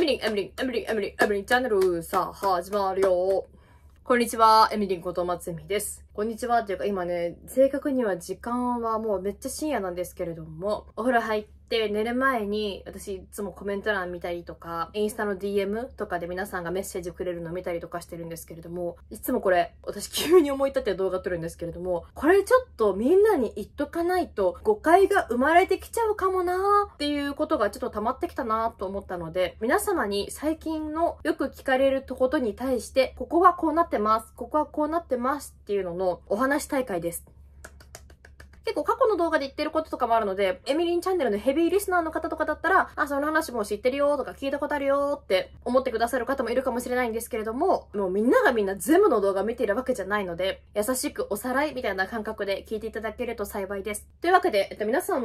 エミリン、エミリン、エミリン、エミリン、エミリンチャンネル、さあ、始まるよ。こんにちは、エミリンこと松美です。こんにちは、っていうか今ね、正確には時間はもうめっちゃ深夜なんですけれども、お風呂入って、で寝る前に私いつもコメント欄見たりとか、インスタの DM とかで皆さんがメッセージくれるの見たりとかしてるんですけれども、いつもこれ私急に思い立って動画撮るんですけれども、これちょっとみんなに言っとかないと誤解が生まれてきちゃうかもなーっていうことがちょっと溜まってきたなーと思ったので、皆様に最近のよく聞かれるとことに対して、ここはこうなってます、ここはこうなってますっていうののお話大会です。構過去の動画で言ってることとかもあるので、エミリンチャンネルのヘビーリスナーの方とかだったら、あ、その話も知ってるよとか聞いたことあるよって思ってくださる方もいるかもしれないんですけれども、もうみんながみんな全部の動画見ているわけじゃないので、優しくおさらいみたいな感覚で聞いていただけると幸いです。というわけで、えっと、皆様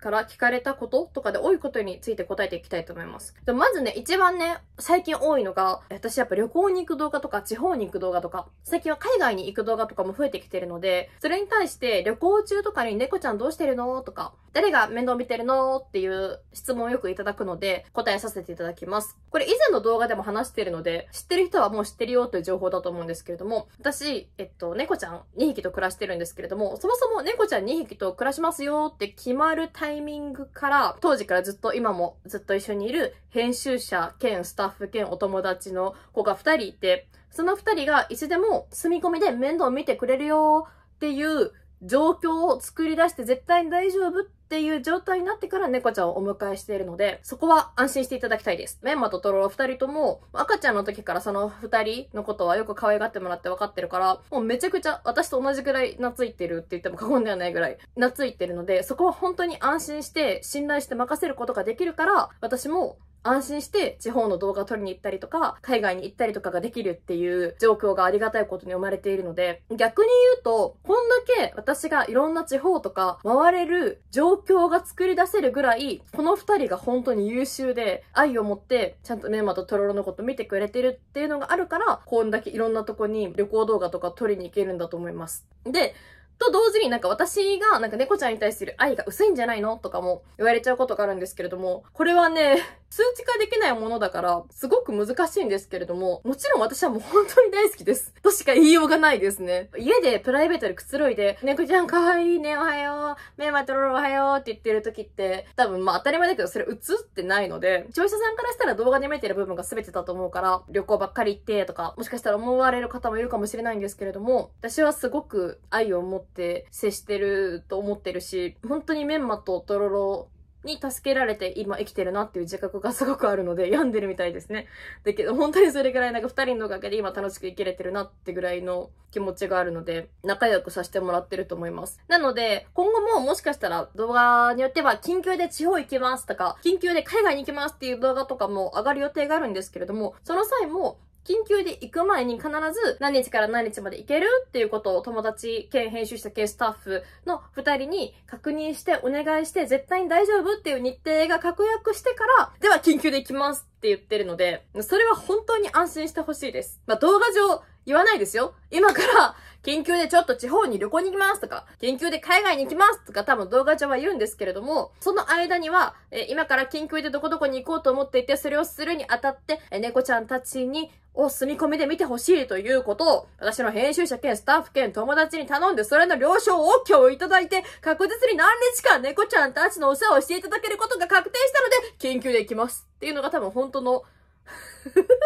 から聞かれたこととかで多いことについて答えていきたいと思います。まずね、一番ね、最近多いのが、私やっぱ旅行に行く動画とか、地方に行く動画とか、最近は海外に行く動画とかも増えてきてるので、それに対して旅行中とかに猫ちゃんどうしてるのとか、誰が面倒見てるのっていう質問をよくいただくので、答えさせていただきます。これ以前の動画でも話してるので、知ってる人はもう知ってるよという情報だと思うんですけれども、私、えっと、猫ちゃん2匹と暮らしてるんですけれども、そもそも猫ちゃん2匹と暮らしますよって決まるタイミングから、当時からずっと今もずっと一緒にいる編集者兼スタッフ兼お友達の子が2人いて、その2人がいつでも住み込みで面倒見てくれるよっていう状況を作り出して絶対に大丈夫っていう状態になってから猫ちゃんをお迎えしているので、そこは安心していただきたいです。メンマとトロロ二人とも、赤ちゃんの時からその二人のことはよく可愛がってもらって分かってるから、もうめちゃくちゃ私と同じくらい懐いてるって言っても過言ではないぐらい懐いてるので、そこは本当に安心して信頼して任せることができるから、私も安心して地方の動画を撮りに行ったりとか、海外に行ったりとかができるっていう状況がありがたいことに生まれているので、逆に言うと、こんだけ私がいろんな地方とか回れる状況が作り出せるぐらい、この二人が本当に優秀で、愛を持って、ちゃんとメンマとトロロのこと見てくれてるっていうのがあるから、こんだけいろんなとこに旅行動画とか撮りに行けるんだと思います。で、と同時になんか私がなんか猫ちゃんに対する愛が薄いんじゃないのとかも言われちゃうことがあるんですけれども、これはね、数値化できないものだから、すごく難しいんですけれども、もちろん私はもう本当に大好きです。としか言いようがないですね。家でプライベートでくつろいで、猫ちゃんかわいいね、おはよう、メンマ、とろおはようって言ってる時って、多分まあ当たり前だけどそれ映ってないので、視聴者さんからしたら動画で見てる部分が全てだと思うから、旅行ばっかり行ってとか、もしかしたら思われる方もいるかもしれないんですけれども、私はすごく愛を持って接してると思ってるし、本当にメンマととろろに助けられて今生きてるなっていう自覚がすごくあるので病んでるみたいですね。だけど本当にそれぐらいなんか二人のおかげで今楽しく生きれてるなってぐらいの気持ちがあるので仲良くさせてもらってると思います。なので今後ももしかしたら動画によっては緊急で地方行きますとか緊急で海外に行きますっていう動画とかも上がる予定があるんですけれどもその際も緊急で行く前に必ず何日から何日まで行けるっていうことを友達兼編集者兼スタッフの二人に確認してお願いして絶対に大丈夫っていう日程が確約してから、では緊急で行きますって言ってるので、それは本当に安心してほしいです。まあ、動画上、言わないですよ。今から、緊急でちょっと地方に旅行に行きますとか、緊急で海外に行きますとか多分動画上は言うんですけれども、その間には、え今から緊急でどこどこに行こうと思っていて、それをするにあたって、え猫ちゃんたちに、を住み込みで見てほしいということを、私の編集者兼スタッフ兼友達に頼んで、それの了承を今日いただいて、確実に何日間猫ちゃんたちのお世話をしていただけることが確定したので、緊急で行きます。っていうのが多分本当のふふふ。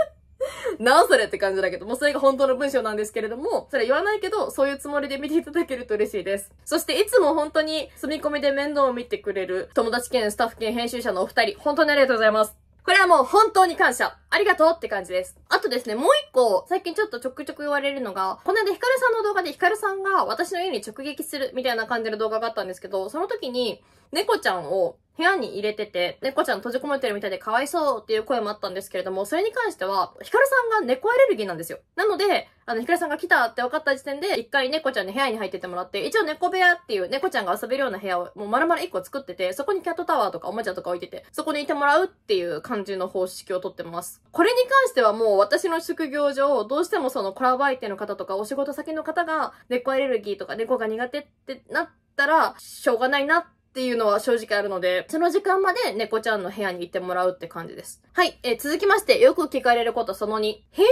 なおそれって感じだけど、もうそれが本当の文章なんですけれども、それは言わないけど、そういうつもりで見ていただけると嬉しいです。そしていつも本当に住み込みで面倒を見てくれる友達兼スタッフ兼編集者のお二人、本当にありがとうございます。これはもう本当に感謝。ありがとうって感じです。あとですね、もう一個、最近ちょっとちょくちょく言われるのが、この間ヒカルさんの動画でヒカルさんが私の家に直撃するみたいな感じの動画があったんですけど、その時に、猫ちゃんを部屋に入れてて、猫ちゃん閉じ込めてるみたいでかわいそうっていう声もあったんですけれども、それに関しては、ヒカルさんが猫アレルギーなんですよ。なので、あの、ヒカルさんが来たって分かった時点で、一回猫ちゃんに部屋に入っててもらって、一応猫部屋っていう猫ちゃんが遊べるような部屋をもう丸々一個作ってて、そこにキャットタワーとかおもちゃとか置いてて、そこにいてもらうっていう感じの方式をとってます。これに関してはもう私の職業上、どうしてもそのコラボ相手の方とかお仕事先の方が猫アレルギーとか猫が苦手ってなったら、しょうがないなってっていうのは正直あるので、その時間まで猫ちゃんの部屋にいてもらうって感じです。はい、えー、続きまして、よく聞かれることその2。編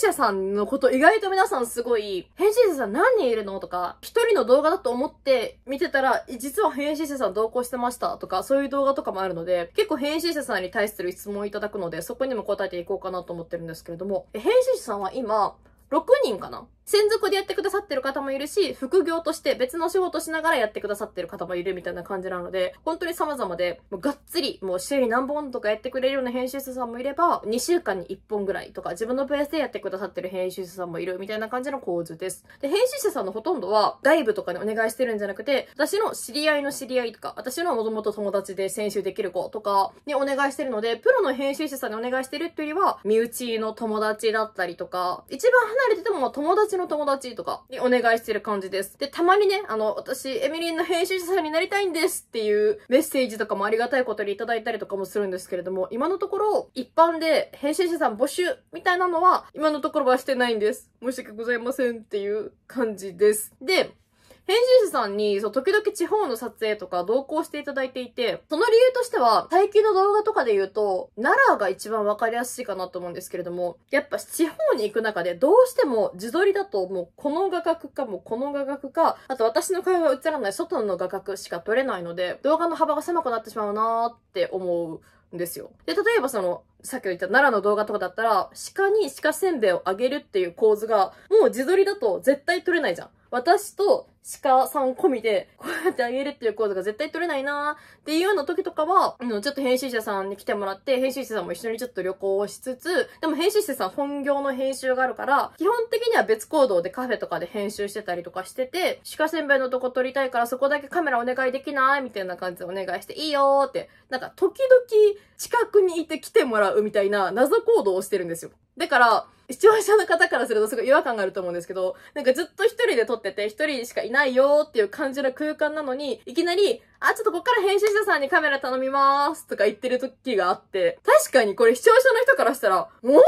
集者さんのこと意外と皆さんすごい、編集者さん何人いるのとか、一人の動画だと思って見てたら、実は編集者さん同行してましたとか、そういう動画とかもあるので、結構編集者さんに対する質問をいただくので、そこにも答えていこうかなと思ってるんですけれども、編集者さんは今、6人かな専属でやってくださってる方もいるし、副業として別の仕事しながらやってくださってる方もいるみたいな感じなので、本当に様々で、もうがっつり、もう週に何本とかやってくれるような編集者さんもいれば、2週間に1本ぐらいとか、自分のペースでやってくださってる編集者さんもいるみたいな感じの構図です。で、編集者さんのほとんどは、外部とかにお願いしてるんじゃなくて、私の知り合いの知り合いとか、私のもともと友達で編集できる子とかにお願いしてるので、プロの編集者さんにお願いしてるっていうよりは、身内の友達だったりとか、一番離れてても友達私の友達とかにお願いしてる感じです。で、たまにね、あの、私、エミリンの編集者さんになりたいんですっていうメッセージとかもありがたいことにいただいたりとかもするんですけれども、今のところ、一般で編集者さん募集みたいなのは、今のところはしてないんです。申し訳ございませんっていう感じです。で、編集者さんに、そう、時々地方の撮影とか同行していただいていて、その理由としては、最近の動画とかで言うと、奈良が一番わかりやすいかなと思うんですけれども、やっぱ地方に行く中で、どうしても自撮りだともうこの画角かもうこの画角か、あと私の顔が映らない外の画角しか撮れないので、動画の幅が狭くなってしまうなーって思う。んですよ。で、例えばその、さっき言った奈良の動画とかだったら、鹿に鹿せんべいをあげるっていう構図が、もう自撮りだと絶対撮れないじゃん。私と鹿さん込みで、こうやってあげるっていうコードが絶対取れないなーっていうような時とかは、ちょっと編集者さんに来てもらって、編集者さんも一緒にちょっと旅行をしつつ、でも編集者さん本業の編集があるから、基本的には別行動でカフェとかで編集してたりとかしてて、鹿せんべいのとこ撮りたいからそこだけカメラお願いできないみたいな感じでお願いして、いいよーって、なんか時々近くにいて来てもらうみたいな謎行動をしてるんですよ。だから、視聴者の方からするとすごい違和感があると思うんですけど、なんかずっと一人で撮ってて、一人しかいないよーっていう感じの空間なのに、いきなり、あ、ちょっとこっから編集者さんにカメラ頼みまーすとか言ってる時があって、確かにこれ視聴者の人からしたら、おっ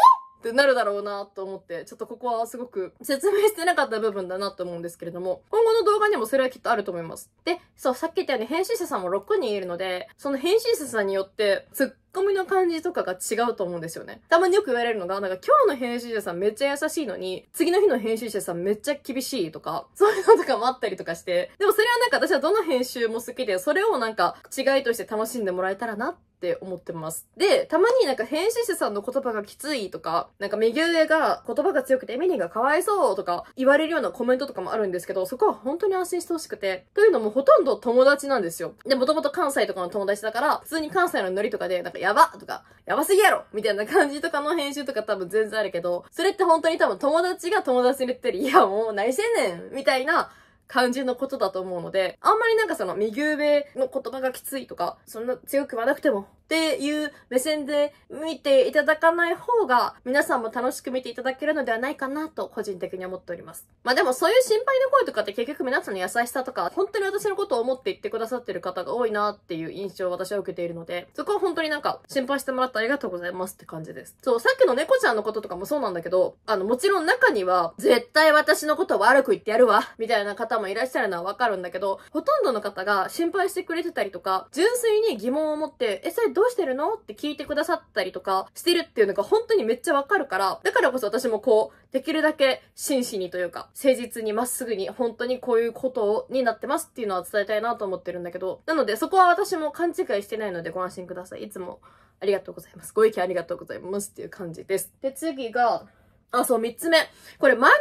てなるだろうなと思って、ちょっとここはすごく説明してなかった部分だなと思うんですけれども、今後の動画にもそれはきっとあると思います。で、そう、さっき言ったように編集者さんも6人いるので、その編集者さんによって、コみの感じとかが違うと思うんですよね。たまによく言われるのが、なんか今日の編集者さんめっちゃ優しいのに、次の日の編集者さんめっちゃ厳しいとか、そういうのとかもあったりとかして、でもそれはなんか私はどの編集も好きで、それをなんか違いとして楽しんでもらえたらなって思ってます。で、たまになんか編集者さんの言葉がきついとか、なんか右上が言葉が強くてエミリーがかわいそうとか言われるようなコメントとかもあるんですけど、そこは本当に安心してほしくて、というのもほとんど友達なんですよ。で、もともと関西とかの友達だから、普通に関西のノリとかで、なんかか、やばとか、やばすぎやろみたいな感じとかの編集とか多分全然あるけど、それって本当に多分友達が友達に言ってる、いやもう何してんねんみたいな、感じのことだと思うので、あんまりなんかその右上の言葉がきついとか、そんな強く言わなくてもっていう目線で見ていただかない方が皆さんも楽しく見ていただけるのではないかなと個人的に思っております。まあでもそういう心配の声とかって結局皆さんの優しさとか本当に私のことを思って言ってくださってる方が多いなっていう印象を私は受けているのでそこは本当になんか心配してもらってありがとうございますって感じです。そう、さっきの猫ちゃんのこととかもそうなんだけどあのもちろん中には絶対私のこと悪く言ってやるわみたいな方もいらっしゃるのはわかるんだけどほとんどの方が心配してくれてたりとか純粋に疑問を持ってえそれどどうしてるのって聞いてくださったりとかしてるっていうのが本当にめっちゃわかるから、だからこそ私もこう、できるだけ真摯にというか、誠実にまっすぐに、本当にこういうことになってますっていうのは伝えたいなと思ってるんだけど、なのでそこは私も勘違いしてないのでご安心ください。いつもありがとうございます。ご意見ありがとうございますっていう感じです。で、次が、あ、そう、三つ目。これ前の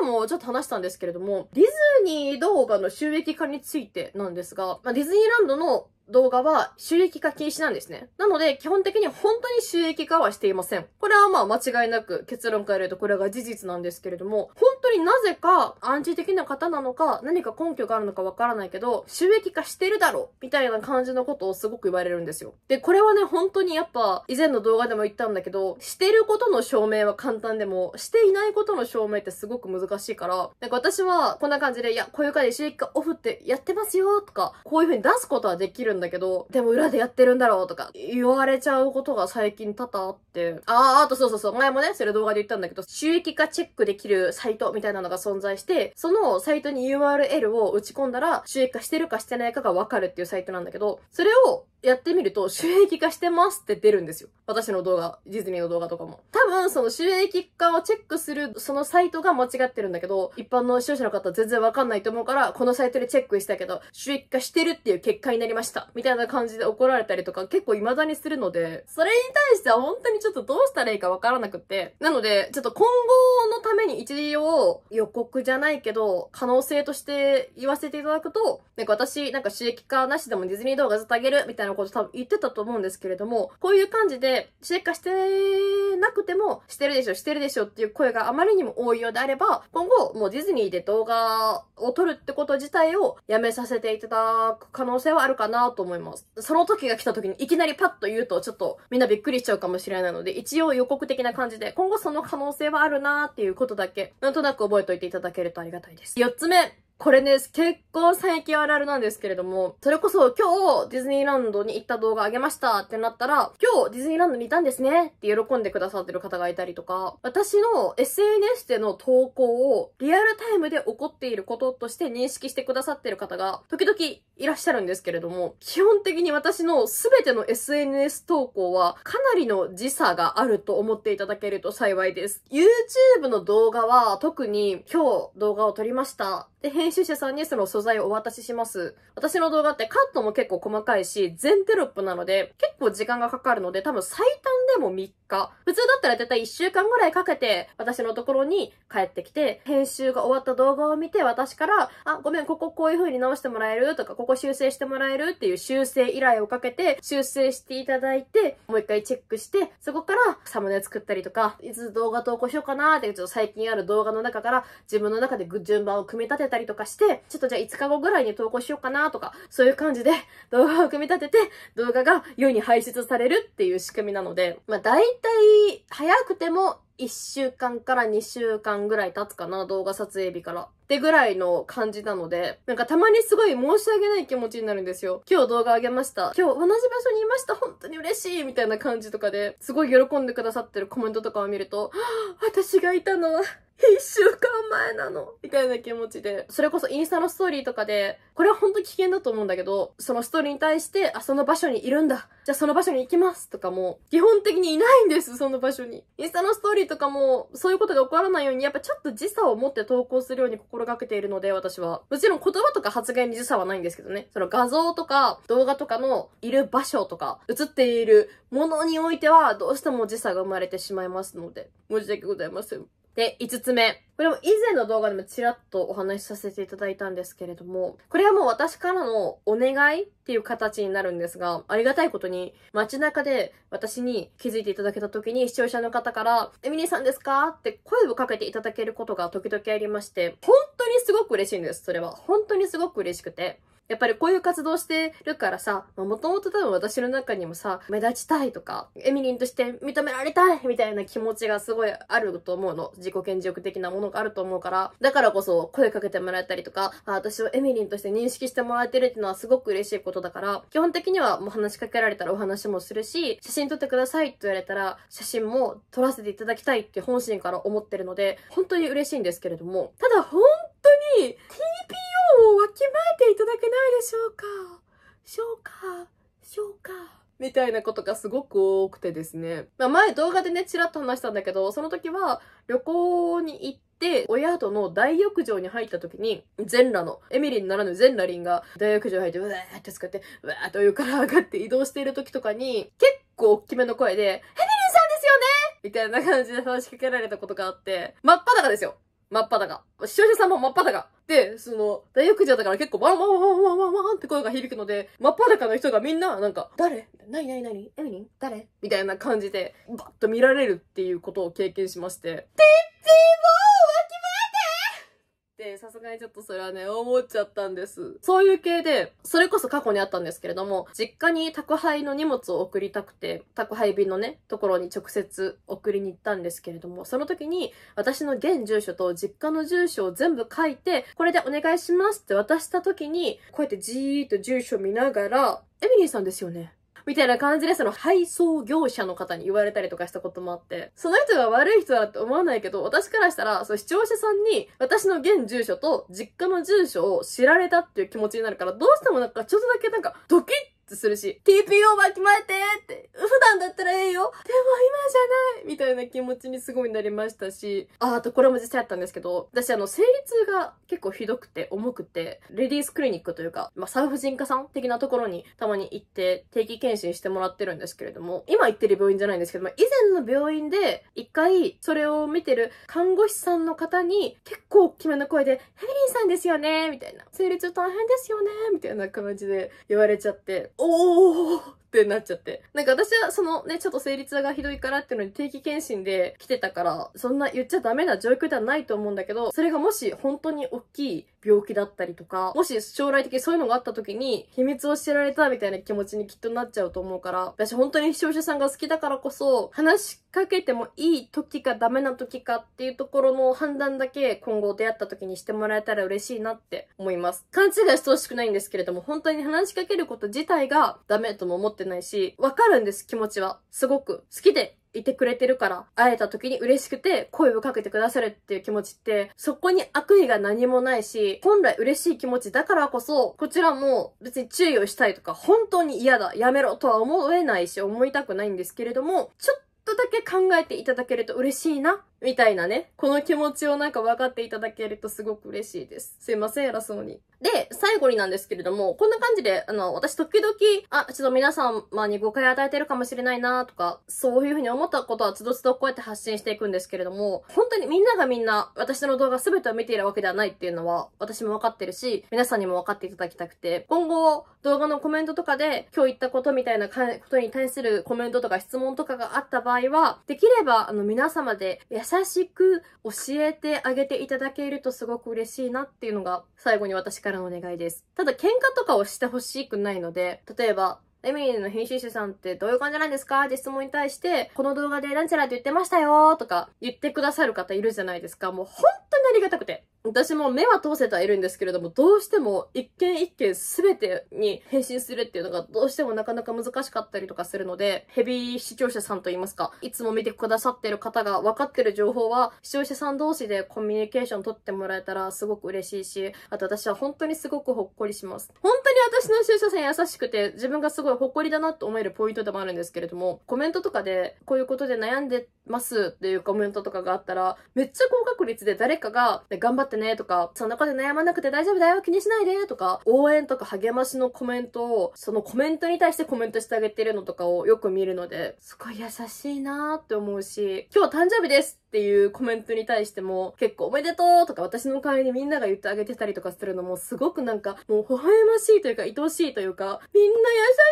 動画でもちょっと話したんですけれども、ディズニー動画の収益化についてなんですが、まあ、ディズニーランドの動画は収益化禁止なんですね。なので、基本的に本当に収益化はしていません。これはまあ間違いなく結論から言うとこれが事実なんですけれども、本当になぜか暗示的な方なのか、何か根拠があるのかわからないけど、収益化してるだろうみたいな感じのことをすごく言われるんですよ。で、これはね、本当にやっぱ以前の動画でも言ったんだけど、してることの証明は簡単でも、していないことの証明ってすごく難しいから、なんか私はこんな感じで、いや、こういう会で収益化オフってやってますよとか、こういう風に出すことはできるんだけど、でも裏でやってるんだろうとか言われちゃうことが最近多々あって、ああ、あとそうそうそう、前もね、それ動画で言ったんだけど、収益化チェックできるサイトみたいなのが存在して、そのサイトに URL を打ち込んだら、収益化してるかしてないかがわかるっていうサイトなんだけど、それをやってみると、収益化してますって出るんですよ。私の動画、ディズニーの動画とかも。多分、その収益化をチェックする、そのサイトが間違ってるんだけど、一般の視聴者の方全然わかんないと思うから、このサイトでチェックしたけど、収益化してるっていう結果になりました。みたいな感じで怒られたりとか結構未だにするので、それに対しては本当にちょっとどうしたらいいかわからなくって、なので、ちょっと今後のために一応予告じゃないけど、可能性として言わせていただくと、なんか私、なんか収益化なしでもディズニー動画ずっとあげるみたいなこと多分言ってたと思うんですけれども、こういう感じで刺激化してくても、してるでしょ、してるでしょっていう声があまりにも多いようであれば、今後、もうディズニーで動画を撮るってこと自体をやめさせていただく可能性はあるかなと思います。その時が来た時にいきなりパッと言うと、ちょっとみんなびっくりしちゃうかもしれないので、一応予告的な感じで、今後その可能性はあるなっていうことだけ、なんとなく覚えておいていただけるとありがたいです。4つ目、これね、結構最近あるあるなんですけれども、それこそ今日ディズニーランドに行った動画あげましたってなったら、今日ディズニーランドにいたんですねって喜んでくださってる方がいたりとか、私の SNS での投稿をリアルタイムで起こっていることとして認識してくださってる方が時々いらっしゃるんですけれども、基本的に私の全ての SNS 投稿はかなりの時差があると思っていただけると幸いです。YouTube の動画は特に今日動画を撮りましたで編集者さんにその素材をお渡しします。私の動画ってカットも結構細かいし、全テロップなので、結構時間がかかるので、多分最短でも3日。普通だったら絶対1週間ぐらいかけて、私のところに帰ってきて、編集が終わった動画を見て、私から、あ、ごめん、こここういう風に直してもらえるとか、ここ修正してもらえるっていう修正依頼をかけて、修正していただいて、もう一回チェックして、そこからサムネ作ったりとか、いつ動画投稿しようかなって、ちょっと最近ある動画の中から、自分の中で順番を組み立てたりとか、かして、ちょっとじゃあ5日後ぐらいに投稿しようかなとか、そういう感じで 動画を組み立てて、動画が世に排出されるっていう仕組みなので、まあ大体早くても1週間から2週間ぐらい経つかな、動画撮影日から。ってぐらいの感じなので、なんかたまにすごい申し訳ない気持ちになるんですよ。今日動画あげました。今日同じ場所にいました。本当に嬉しいみたいな感じとかで、すごい喜んでくださってるコメントとかを見ると、私がいたのは、一週間前なのみたいな気持ちで。それこそインスタのストーリーとかで、これは本当危険だと思うんだけど、そのストーリーに対して、あ、その場所にいるんだ。じゃあその場所に行きますとかも、基本的にいないんです、その場所に。インスタのストーリーとかも、そういうことが起こらないように、やっぱちょっと時差を持って投稿するように心がけているので、私は。もちろん言葉とか発言に時差はないんですけどね。その画像とか動画とかのいる場所とか、映っているものにおいては、どうしても時差が生まれてしまいますので、申し訳ございません。で、5つ目。これも以前の動画でもちらっとお話しさせていただいたんですけれども、これはもう私からのお願いっていう形になるんですが、ありがたいことに街中で私に気づいていただけた時に視聴者の方から、エミリーさんですかって声をかけていただけることが時々ありまして、本当にすごく嬉しいんです、それは。本当にすごく嬉しくて。やっぱりこういう活動してるからさ、もともと多分私の中にもさ、目立ちたいとか、エミリンとして認められたいみたいな気持ちがすごいあると思うの。自己顕示欲的なものがあると思うから、だからこそ声かけてもらえたりとか、あ私をエミリンとして認識してもらえてるっていうのはすごく嬉しいことだから、基本的にはもう話しかけられたらお話もするし、写真撮ってくださいって言われたら、写真も撮らせていただきたいって本心から思ってるので、本当に嬉しいんですけれども、ただ本当にたいなことがすごく多くてですね。まあ、前動画でね、ちらっと話したんだけど、その時は旅行に行って、で、お宿の大浴場に入った時に、全裸の、エミリンならぬ全裸リンが大浴場に入って、うわーって使って、うわーというから上がって移動している時とかに、結構大きめの声で、エミリンさんですよねみたいな感じで話しかけられたことがあって、真っ裸ですよ。真っ裸。視聴者さんも真っ裸。で、その、大浴場だから結構、ワンワンワンワンワンワンって声が響くので、真っ裸の人がみんな、なんか、誰何何何何誰みたいな感じで、バッと見られるっていうことを経験しまして。、さすがにちょっとそれはね、思っちゃったんです。そういう系で、それこそ過去にあったんですけれども、実家に宅配の荷物を送りたくて、宅配便のね、ところに直接送りに行ったんですけれども、その時に、私の現住所と実家の住所を全部書いて、これでお願いしますって渡した時に、こうやってじーっと住所見ながら、エミリーさんですよねみたいな感じでその配送業者の方に言われたりとかしたこともあって、その人が悪い人だって思わないけど、私からしたら、その視聴者さんに私の現住所と実家の住所を知られたっていう気持ちになるから、どうしてもなんかちょっとだけなんかドキッするし、TPO わきまえてって、普段だったらええよでも今じゃないみたいな気持ちにすごいなりましたし、あ、あとこれも実際あったんですけど、私あの、生理痛が結構ひどくて、重くて、レディースクリニックというか、まあ、産婦人科さん的なところにたまに行って定期検診してもらってるんですけれども、今行ってる病院じゃないんですけども、以前の病院で一回それを見てる看護師さんの方に結構大きめの声で、ヘリーさんですよねみたいな。生理痛大変ですよねみたいな感じで言われちゃって、oh ってなっちゃって。なんか私はそのね、ちょっと生理痛がひどいからっていうのに定期検診で来てたから、そんな言っちゃダメな状況ではないと思うんだけど、それがもし本当に大きい病気だったりとか、もし将来的にそういうのがあった時に秘密を知られたみたいな気持ちにきっとなっちゃうと思うから、私本当に視聴者さんが好きだからこそ、話しかけてもいい時かダメな時かっていうところの判断だけ今後出会った時にしてもらえたら嬉しいなって思います。勘違いしてほしくないんですけれども、本当に話しかけること自体がダメとも思ってないし、わかるんです、気持ちは。すごく。好きでいてくれてるから、会えた時に嬉しくて声をかけてくださるっていう気持ちって、そこに悪意が何もないし、本来嬉しい気持ちだからこそ、こちらも別に注意をしたいとか、本当に嫌だ、やめろとは思えないし、思いたくないんですけれども、ちょっとだけ考えていただけると嬉しいなみたいなね、この気持ちをなんか分かっていただけるとすごく嬉しいです。すいません、偉そうに。で、最後になんですけれども、こんな感じで、あの、私時々、あ、ちょっと皆様に誤解与えてるかもしれないなとか、そういうふうに思ったことはつどつどこうやって発信していくんですけれども、本当にみんながみんな私の動画すべてを見ているわけではないっていうのは、私も分かってるし、皆さんにも分かっていただきたくて、今後動画のコメントとかで、今日言ったことみたいなことに対するコメントとか質問とかがあった場合は、できれば、あの、皆様でしく教えてあげていただけるとすごく嬉しいなっていうのが最後に私からのお願いです。ただ喧嘩とかをしてほしくないので、例えば、エミリーの編集者さんってどういう感じなんですかって質問に対して、この動画でなんちゃらって言ってましたよとか言ってくださる方いるじゃないですか。もう本当にありがたくて。私も目は通せてはいるんですけれども、どうしても一件一件全てに返信するっていうのがどうしてもなかなか難しかったりとかするので、ヘビー視聴者さんといいますか、いつも見てくださってる方が分かってる情報は、視聴者さん同士でコミュニケーション取ってもらえたらすごく嬉しいし、あと私は本当にすごくほっこりします。本当に私の視聴者さん優しくて、自分がすごい誇りだなと思えるポイントでもあるんですけれども、コメントとかでこういうことで悩んでますっていうコメントとかがあったら、めっちゃ高確率で誰かが、頑張ってねとか、そんなことで悩まなくて大丈夫だよ、気にしないでとか、応援とか励ましのコメントを、そのコメントに対してコメントしてあげてるのとかをよく見るので、すごい優しいなーって思うし、今日誕生日ですっていうコメントに対しても結構おめでとうとか私の代わりにみんなが言ってあげてたりとかするのもすごくなんかもう微笑ましいというか愛おしいというかみんな優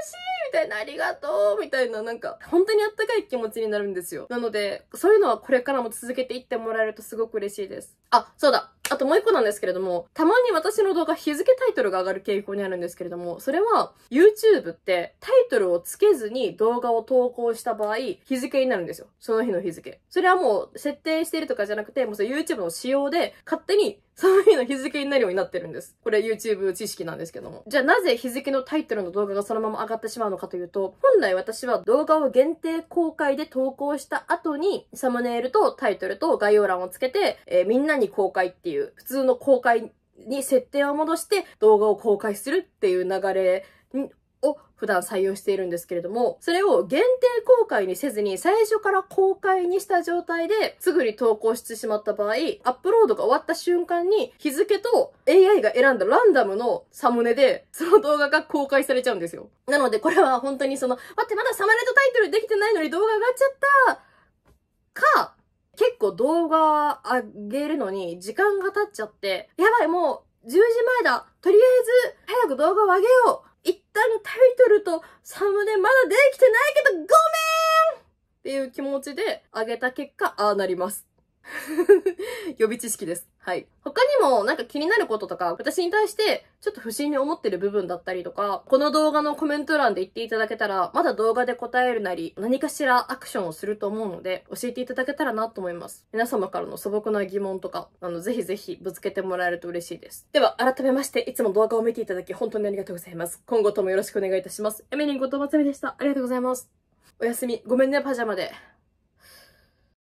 しいたいありがとうみたいな、なんか、本当にあったかい気持ちになるんですよ。なので、そういうのはこれからも続けていってもらえるとすごく嬉しいです。あ、そうだ。あともう一個なんですけれども、たまに私の動画日付タイトルが上がる傾向にあるんですけれども、それは YouTube ってタイトルをつけずに動画を投稿した場合、日付になるんですよ。その日の日付。それはもう設定してるとかじゃなくて、もうその YouTube の仕様で勝手に寒いの日付になるようになってるんです。これ YouTube 知識なんですけども。じゃあなぜ日付のタイトルの動画がそのまま上がってしまうのかというと、本来私は動画を限定公開で投稿した後に、サムネイルとタイトルと概要欄をつけて、えー、みんなに公開っていう、普通の公開に設定を戻して動画を公開するっていう流れを普段採用しているんですけれども、それを限定公開にせずに最初から公開にした状態ですぐに投稿してしまった場合、アップロードが終わった瞬間に日付と AI が選んだランダムのサムネでその動画が公開されちゃうんですよ。なのでこれは本当にその、待ってまだサムネとタイトルできてないのに動画上がっちゃったか、結構動画上げるのに時間が経っちゃって、やばいもう10時前だとりあえず早く動画を上げようてると、サムネまだできてないけど、ごめんっていう気持ちで上げた結果、ああなります。予備知識です。はい。他にもなんか気になることとか、私に対してちょっと不審に思ってる部分だったりとか、この動画のコメント欄で言っていただけたら、まだ動画で答えるなり、何かしらアクションをすると思うので、教えていただけたらなと思います。皆様からの素朴な疑問とか、あの、ぜひぜひぶつけてもらえると嬉しいです。では、改めまして、いつも動画を見ていただき本当にありがとうございます。今後ともよろしくお願いいたします。エメリンことまつみでした。ありがとうございます。おやすみ。ごめんね、パジャマで。